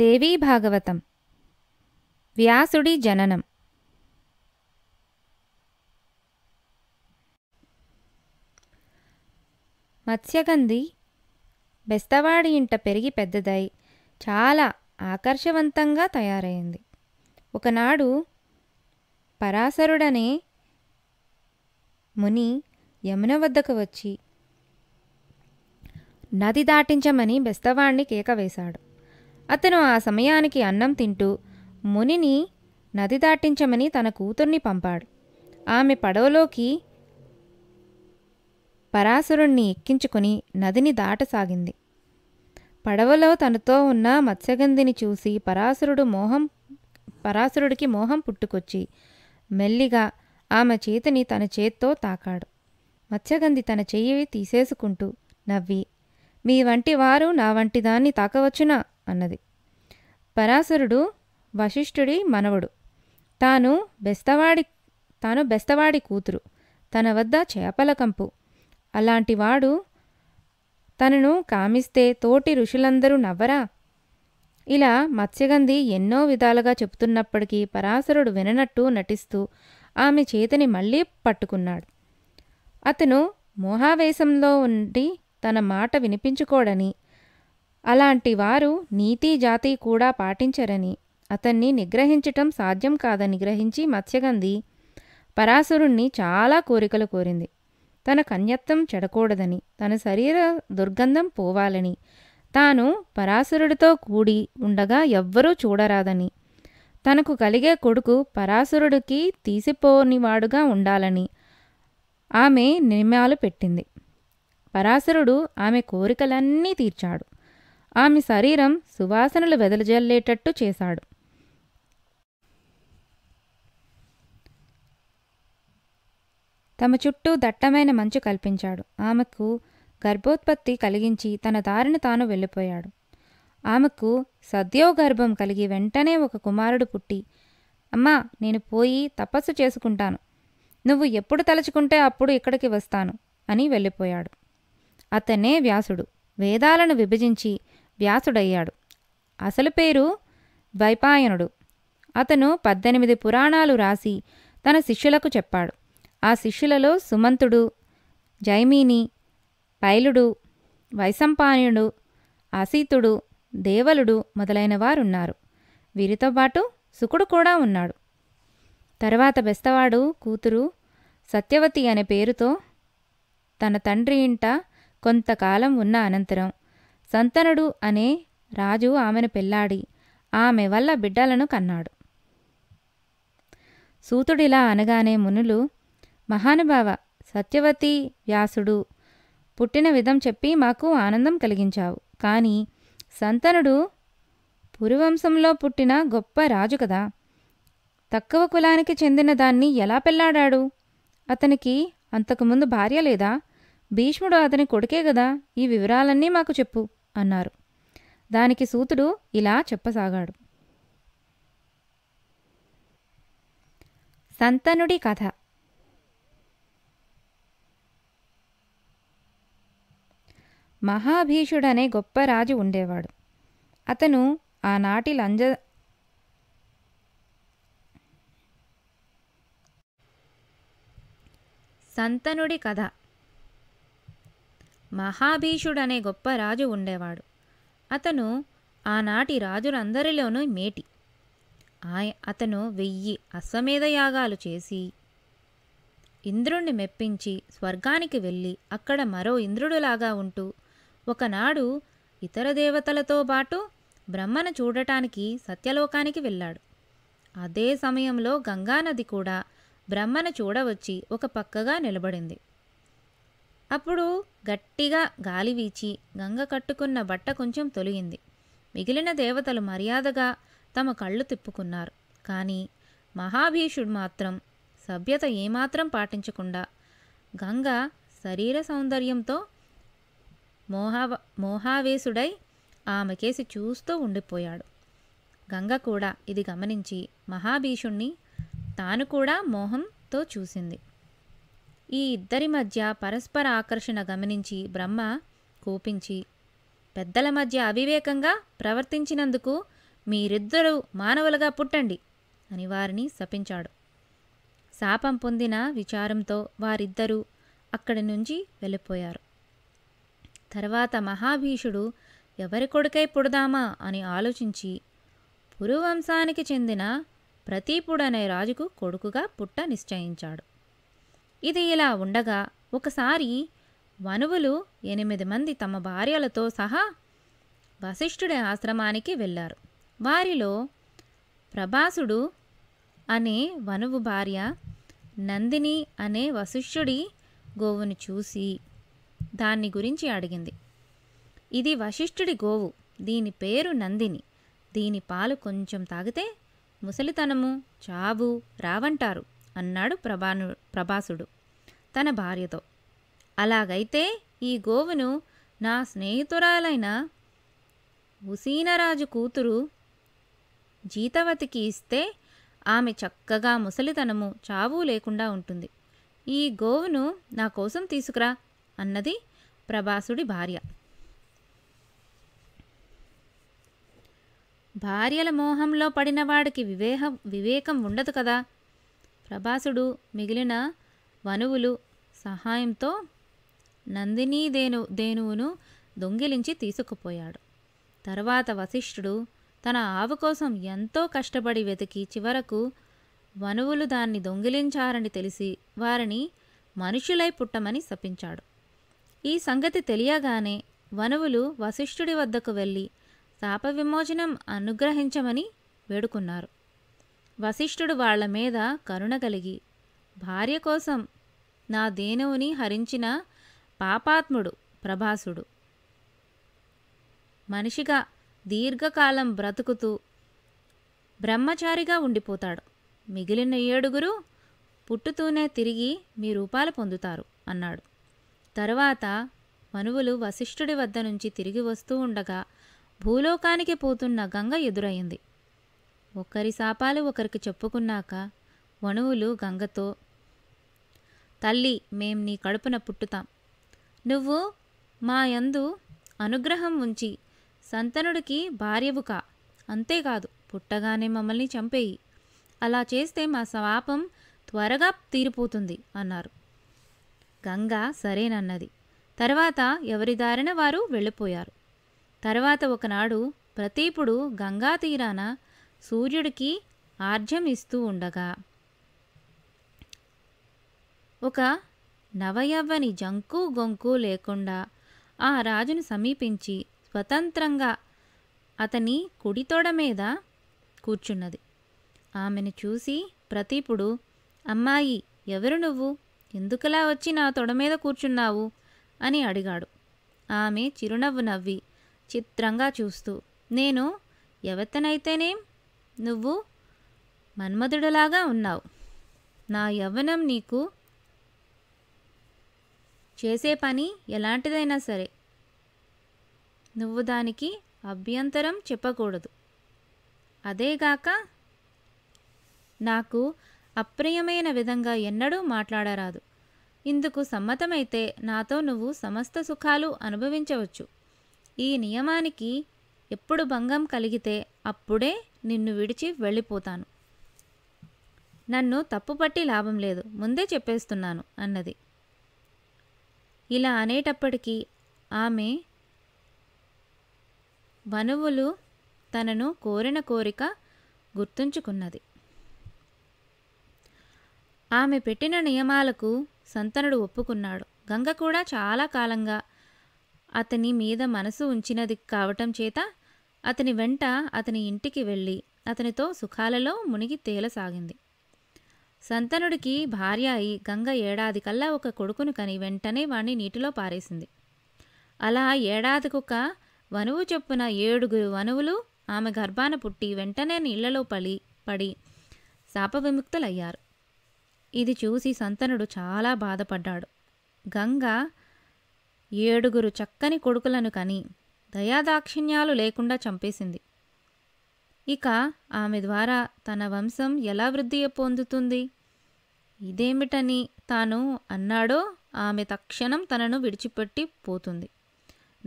దేవీ భాగవతం వ్యాసుడి జననం మత్స్యగంధి బెస్తవాడి ఇంట పెరిగి పెద్దదై చాలా ఆకర్షవంతంగా తయారైంది ఒకనాడు పరాశరుడనే ముని యమున వద్దకు వచ్చి నది దాటించమని బెస్తవాణ్ణి కేక వేశాడు అతను ఆ సమయానికి అన్నం తింటూ మునిని నది దాటించమని తన కూతుర్ని పంపాడు ఆమె పడవలోకి పరాశురుణ్ణి ఎక్కించుకుని నదిని దాటసాగింది పడవలో తనతో ఉన్న మత్స్యగంధిని చూసి పరాశరుడు మోహం పరాశరుడికి మోహం పుట్టుకొచ్చి మెల్లిగా ఆమె చేతిని తన చేత్తో తాకాడు మత్స్యగంధి తన చెయ్యి తీసేసుకుంటూ నవ్వి మీ వంటి వారు నా వంటి దాన్ని తాకవచ్చునా అన్నది పరాశరుడు వశిష్ఠుడి మనవడు తాను బెస్తవాడి తాను బెస్తవాడి కూతురు తన వద్ద చేపల కంపు అలాంటివాడు తనను కామిస్తే తోటి ఋషులందరూ నవ్వరా ఇలా మత్స్యగంధి ఎన్నో విధాలుగా చెబుతున్నప్పటికీ పరాశరుడు విననట్టు నటిస్తూ ఆమె చేతిని మళ్ళీ పట్టుకున్నాడు అతను మోహావేశంలో ఉండి తన మాట వినిపించుకోడని అలాంటి వారు నీతి జాతి కూడా పాటించరని అతన్ని నిగ్రహించటం సాధ్యం కాదని గ్రహించి మత్స్యగంధి పరాశురుణ్ణి చాలా కోరికలు కోరింది తన కన్యత్వం చెడకూడదని తన శరీర దుర్గంధం పోవాలని తాను పరాశరుడితో కూడి ఉండగా ఎవ్వరూ చూడరాదని తనకు కలిగే కొడుకు పరాశరుడికి తీసిపోనివాడుగా ఉండాలని ఆమె నియమాలు పెట్టింది పరాశరుడు ఆమె కోరికలన్నీ తీర్చాడు ఆమె శరీరం సువాసనలు వెదలజల్లేటట్టు చేశాడు తమ చుట్టూ దట్టమైన మంచు కల్పించాడు ఆమెకు గర్భోత్పత్తి కలిగించి తన దారిని తాను వెళ్ళిపోయాడు ఆమెకు సద్యోగర్భం కలిగి వెంటనే ఒక కుమారుడు పుట్టి అమ్మా నేను పోయి తపస్సు చేసుకుంటాను నువ్వు ఎప్పుడు తలుచుకుంటే అప్పుడు ఇక్కడికి వస్తాను అని వెళ్ళిపోయాడు అతనే వ్యాసుడు వేదాలను విభజించి వ్యాసుడయ్యాడు అసలు పేరు ద్వైపాయనుడు అతను పద్దెనిమిది పురాణాలు రాసి తన శిష్యులకు చెప్పాడు ఆ శిష్యులలో సుమంతుడు జైమీని పైలుడు వైసంపాయనుడు అసీతుడు దేవలుడు మొదలైన వారున్నారు వీరితో పాటు సుకుడు కూడా ఉన్నాడు తర్వాత బెస్తవాడు కూతురు సత్యవతి అనే పేరుతో తన తండ్రి ఇంట కొంతకాలం ఉన్న అనంతరం సంతనుడు అనే రాజు ఆమెను పెళ్లాడి ఆమె వల్ల బిడ్డలను కన్నాడు సూతుడిలా అనగానే మునులు మహానుభావ సత్యవతి వ్యాసుడు పుట్టిన విధం చెప్పి మాకు ఆనందం కలిగించావు కానీ సంతనుడు పురువంశంలో పుట్టిన గొప్ప రాజు కదా తక్కువ కులానికి చెందిన దాన్ని ఎలా పెళ్లాడాడు అతనికి అంతకుముందు భార్య లేదా భీష్ముడు అతని కొడుకే కదా ఈ వివరాలన్నీ మాకు చెప్పు అన్నారు దానికి సూతుడు ఇలా చెప్పసాగాడు సంతనుడి కథ మహాభీషుడనే గొప్ప రాజు ఉండేవాడు అతను ఆనాటి లంజ సంతనుడి కథ మహాభీషుడనే గొప్ప రాజు ఉండేవాడు అతను ఆనాటి రాజులందరిలోనూ మేటి ఆయ అతను వెయ్యి అశ్వమేధ యాగాలు చేసి ఇంద్రుణ్ణి మెప్పించి స్వర్గానికి వెళ్ళి అక్కడ మరో ఇంద్రుడులాగా ఉంటూ ఒకనాడు ఇతర దేవతలతో పాటు బ్రహ్మను చూడటానికి సత్యలోకానికి వెళ్ళాడు అదే సమయంలో గంగానది కూడా బ్రహ్మను చూడవచ్చి ఒక పక్కగా నిలబడింది అప్పుడు గట్టిగా గాలి వీచి గంగ కట్టుకున్న బట్ట కొంచెం తొలిగింది మిగిలిన దేవతలు మర్యాదగా తమ కళ్ళు తిప్పుకున్నారు కానీ మహాభీషుడు మాత్రం సభ్యత ఏమాత్రం పాటించకుండా గంగ శరీర సౌందర్యంతో మోహావ మోహావేశుడై ఆమెకేసి చూస్తూ ఉండిపోయాడు గంగ కూడా ఇది గమనించి మహాభీషుణ్ణి తాను కూడా మోహంతో చూసింది ఈ ఇద్దరి మధ్య పరస్పర ఆకర్షణ గమనించి బ్రహ్మ కోపించి పెద్దల మధ్య అవివేకంగా ప్రవర్తించినందుకు మీరిద్దరూ మానవులుగా పుట్టండి అని వారిని శపించాడు శాపం పొందిన విచారంతో వారిద్దరూ అక్కడి నుంచి వెళ్ళిపోయారు తర్వాత మహాభీషుడు ఎవరి కొడుకై పుడదామా అని ఆలోచించి పురువంశానికి చెందిన ప్రతీపుడనే రాజుకు కొడుకుగా పుట్ట నిశ్చయించాడు ఇది ఇలా ఉండగా ఒకసారి వనువులు ఎనిమిది మంది తమ భార్యలతో సహా వశిష్ఠుడి ఆశ్రమానికి వెళ్ళారు వారిలో ప్రభాసుడు అనే వనువు భార్య నందిని అనే వశిష్ఠుడి గోవును చూసి దాన్ని గురించి అడిగింది ఇది వశిష్ఠుడి గోవు దీని పేరు నందిని దీని పాలు కొంచెం తాగితే ముసలితనము చావు రావంటారు అన్నాడు ప్రభాను ప్రభాసుడు తన భార్యతో అలాగైతే ఈ గోవును నా స్నేహితురాలైన ఉసీనరాజు కూతురు జీతవతికి ఇస్తే ఆమె చక్కగా ముసలితనము చావు లేకుండా ఉంటుంది ఈ గోవును నా కోసం తీసుకురా అన్నది ప్రభాసుడి భార్య భార్యల మోహంలో పడినవాడికి వివేహ వివేకం ఉండదు కదా ప్రభాసుడు మిగిలిన వనువులు సహాయంతో నందిని దేను దేనువును దొంగిలించి తీసుకుపోయాడు తర్వాత వశిష్ఠుడు తన ఆవు కోసం ఎంతో కష్టపడి వెతికి చివరకు వనువులు దాన్ని దొంగిలించారని తెలిసి వారిని మనుషులై పుట్టమని శపించాడు ఈ సంగతి తెలియగానే వనువులు వశిష్ఠుడి వద్దకు వెళ్ళి శాప విమోచనం అనుగ్రహించమని వేడుకున్నారు వశిష్ఠుడు వాళ్ల మీద కరుణ కలిగి భార్య కోసం నా దేనువుని హరించిన పాపాత్ముడు ప్రభాసుడు మనిషిగా దీర్ఘకాలం బ్రతుకుతూ బ్రహ్మచారిగా ఉండిపోతాడు మిగిలిన ఏడుగురు పుట్టుతూనే తిరిగి మీ రూపాలు పొందుతారు అన్నాడు తరువాత మనువులు వశిష్ఠుడి వద్ద నుంచి తిరిగి వస్తూ ఉండగా భూలోకానికి పోతున్న గంగ ఎదురయ్యింది ఒకరి శాపాలు ఒకరికి చెప్పుకున్నాక వణువులు గంగతో తల్లి మేం నీ కడుపున పుట్టుతాం నువ్వు మా యందు అనుగ్రహం ఉంచి సంతనుడికి భార్యవుకా అంతేకాదు పుట్టగానే మమ్మల్ని చంపేయి అలా చేస్తే మా శాపం త్వరగా తీరిపోతుంది అన్నారు గంగ సరేనన్నది తర్వాత ఎవరి దారిన వారు వెళ్ళిపోయారు తర్వాత ఒకనాడు ప్రతీపుడు గంగా తీరాన సూర్యుడికి ఆర్జం ఇస్తూ ఉండగా ఒక నవయవ్వని జంకు గొంకు లేకుండా ఆ రాజును సమీపించి స్వతంత్రంగా అతని కుడితోడ మీద కూర్చున్నది ఆమెను చూసి ప్రతీపుడు అమ్మాయి ఎవరు నువ్వు ఎందుకలా వచ్చి నా తొడ మీద కూర్చున్నావు అని అడిగాడు ఆమె చిరునవ్వు నవ్వి చిత్రంగా చూస్తూ నేను ఎవతనైతేనేం నువ్వు మన్మధుడలాగా ఉన్నావు నా యవ్వనం నీకు చేసే పని ఎలాంటిదైనా సరే నువ్వు దానికి అభ్యంతరం చెప్పకూడదు అదేగాక నాకు అప్రియమైన విధంగా ఎన్నడూ మాట్లాడరాదు ఇందుకు సమ్మతమైతే నాతో నువ్వు సమస్త సుఖాలు అనుభవించవచ్చు ఈ నియమానికి ఎప్పుడు భంగం కలిగితే అప్పుడే నిన్ను విడిచి వెళ్ళిపోతాను నన్ను తప్పుపట్టి లాభం లేదు ముందే చెప్పేస్తున్నాను అన్నది ఇలా అనేటప్పటికీ ఆమె వనువులు తనను కోరిన కోరిక గుర్తుంచుకున్నది ఆమె పెట్టిన నియమాలకు సంతనుడు ఒప్పుకున్నాడు గంగ కూడా చాలా కాలంగా అతని మీద మనసు ఉంచినది కావటం చేత అతని వెంట అతని ఇంటికి వెళ్ళి అతనితో సుఖాలలో మునిగి తేలసాగింది సంతనుడికి భార్య అయి గంగ ఏడాది కల్లా ఒక కొడుకును కని వెంటనే వాణ్ణి నీటిలో పారేసింది అలా ఏడాదికొక వనువు చొప్పున ఏడుగురు వనువులు ఆమె గర్భాన పుట్టి వెంటనే నీళ్లలో పడి పడి శాప విముక్తులయ్యారు ఇది చూసి సంతనుడు చాలా బాధపడ్డాడు గంగ ఏడుగురు చక్కని కొడుకులను కని దయాదాక్షిణ్యాలు లేకుండా చంపేసింది ఇక ఆమె ద్వారా తన వంశం ఎలా వృద్ధి పొందుతుంది ఇదేమిటని తాను అన్నాడో ఆమె తక్షణం తనను విడిచిపెట్టి పోతుంది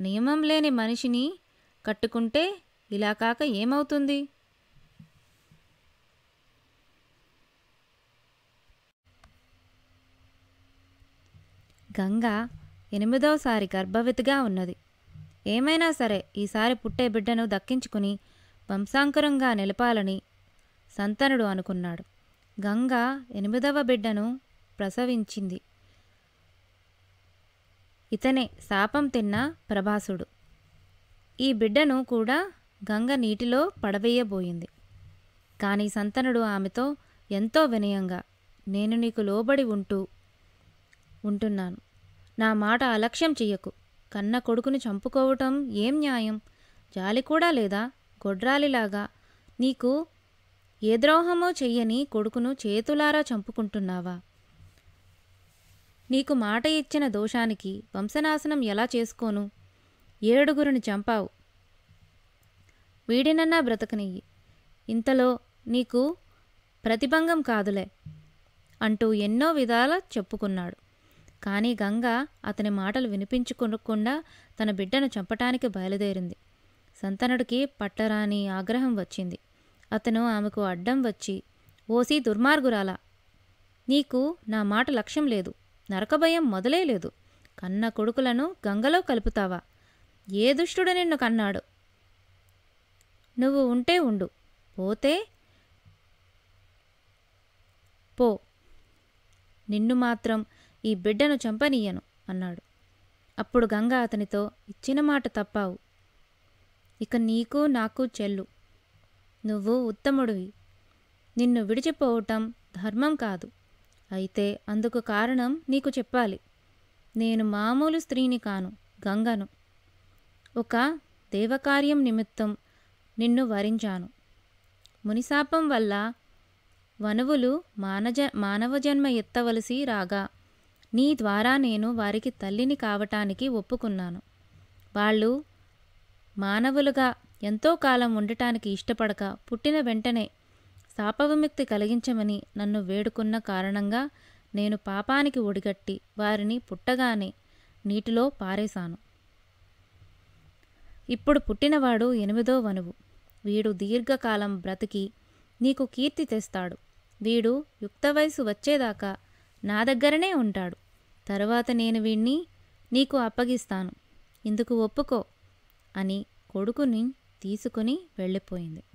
నియమం లేని మనిషిని కట్టుకుంటే ఇలా కాక ఏమవుతుంది గంగ ఎనిమిదవసారి గర్భవతిగా ఉన్నది ఏమైనా సరే ఈసారి పుట్టే బిడ్డను దక్కించుకుని వంశాంకరంగా నిలపాలని సంతనుడు అనుకున్నాడు గంగ ఎనిమిదవ బిడ్డను ప్రసవించింది ఇతనే శాపం తిన్న ప్రభాసుడు ఈ బిడ్డను కూడా గంగ నీటిలో పడవేయబోయింది కానీ సంతనుడు ఆమెతో ఎంతో వినయంగా నేను నీకు లోబడి ఉంటూ ఉంటున్నాను నా మాట అలక్ష్యం చెయ్యకు కన్న కొడుకుని చంపుకోవటం ఏం న్యాయం జాలి కూడా లేదా గొడ్రాలిలాగా నీకు ఏ ద్రోహమో చెయ్యని కొడుకును చేతులారా చంపుకుంటున్నావా నీకు మాట ఇచ్చిన దోషానికి వంశనాశనం ఎలా చేసుకోను ఏడుగురిని చంపావు వీడినన్నా బ్రతకనియ్యి ఇంతలో నీకు ప్రతిభంగం కాదులే అంటూ ఎన్నో విధాల చెప్పుకున్నాడు కానీ గంగ అతని మాటలు వినిపించుకోకుండా తన బిడ్డను చంపటానికి బయలుదేరింది సంతనుడికి పట్టరాని ఆగ్రహం వచ్చింది అతను ఆమెకు అడ్డం వచ్చి ఓసి దుర్మార్గురాలా నీకు నా మాట లక్ష్యం లేదు నరకభయం మొదలే లేదు కన్న కొడుకులను గంగలో కలుపుతావా ఏ దుష్టుడు నిన్ను కన్నాడు నువ్వు ఉంటే ఉండు పోతే పో నిన్ను మాత్రం ఈ బిడ్డను చంపనీయను అన్నాడు అప్పుడు గంగ అతనితో ఇచ్చిన మాట తప్పావు ఇక నీకు నాకు చెల్లు నువ్వు ఉత్తముడివి నిన్ను విడిచిపోవటం ధర్మం కాదు అయితే అందుకు కారణం నీకు చెప్పాలి నేను మామూలు స్త్రీని కాను గంగను ఒక దేవకార్యం నిమిత్తం నిన్ను వరించాను మునిశాపం వల్ల వనువులు మానజ మానవ జన్మ ఎత్తవలసి రాగా నీ ద్వారా నేను వారికి తల్లిని కావటానికి ఒప్పుకున్నాను వాళ్ళు మానవులుగా ఎంతో కాలం ఉండటానికి ఇష్టపడక పుట్టిన వెంటనే శాపవిముక్తి కలిగించమని నన్ను వేడుకున్న కారణంగా నేను పాపానికి ఒడిగట్టి వారిని పుట్టగానే నీటిలో పారేశాను ఇప్పుడు పుట్టినవాడు ఎనిమిదో వనువు వీడు దీర్ఘకాలం బ్రతికి నీకు కీర్తి తెస్తాడు వీడు యుక్త వయసు వచ్చేదాకా నా దగ్గరనే ఉంటాడు తర్వాత నేను వీణ్ణి నీకు అప్పగిస్తాను ఇందుకు ఒప్పుకో అని కొడుకుని తీసుకుని వెళ్ళిపోయింది